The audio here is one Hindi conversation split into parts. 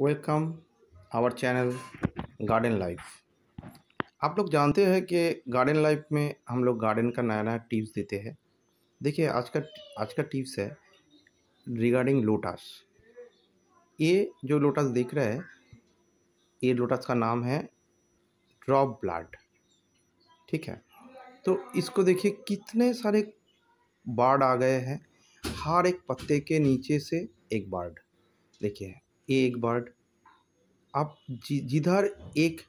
welcome our channel garden life आप लोग जानते हैं कि गार्डन लाइफ में हम लोग गार्डन का नया नया टिप्स देते हैं देखिए आज का आज का टिप्स है रिगार्डिंग लोटस ये जो लोटस देख रहे हैं ये लोटस का नाम है ड्रॉप ब्लड ठीक है तो इसको देखिए कितने सारे बार्ड आ गए हैं हर एक पत्ते के नीचे से एक बार्ड देखिए एक बर्ड आप जिधर एक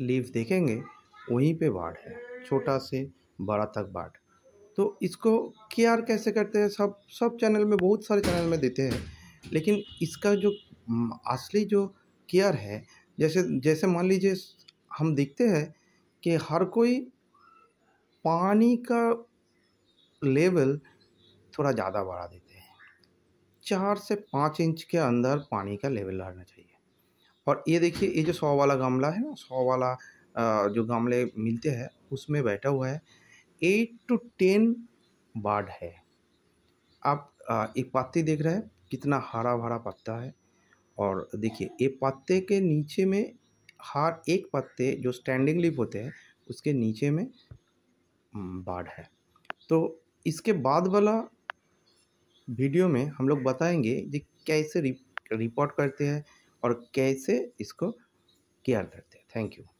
लीव देखेंगे वहीं पे बाढ़ है छोटा से बड़ा तक बाढ़ तो इसको केयर कैसे करते हैं सब सब चैनल में बहुत सारे चैनल में देते हैं लेकिन इसका जो असली जो केयर है जैसे जैसे मान लीजिए हम देखते हैं कि हर कोई पानी का लेवल थोड़ा ज़्यादा बढ़ा देते हैं चार से पाँच इंच के अंदर पानी का लेवल रहना चाहिए और ये देखिए ये जो सौ वाला गमला है ना सौ वाला जो गमले मिलते हैं उसमें बैठा हुआ है एट टू टेन बाढ़ है आप एक पत्ते देख रहे हैं कितना हरा भरा पत्ता है और देखिए ये पत्ते के नीचे में हर एक पत्ते जो स्टैंडिंग लिप होते हैं उसके नीचे में बाढ़ है तो इसके बाद वाला वीडियो में हम लोग बताएंगे कि कैसे रिपोर्ट करते हैं और कैसे इसको केयर करते हैं थैंक यू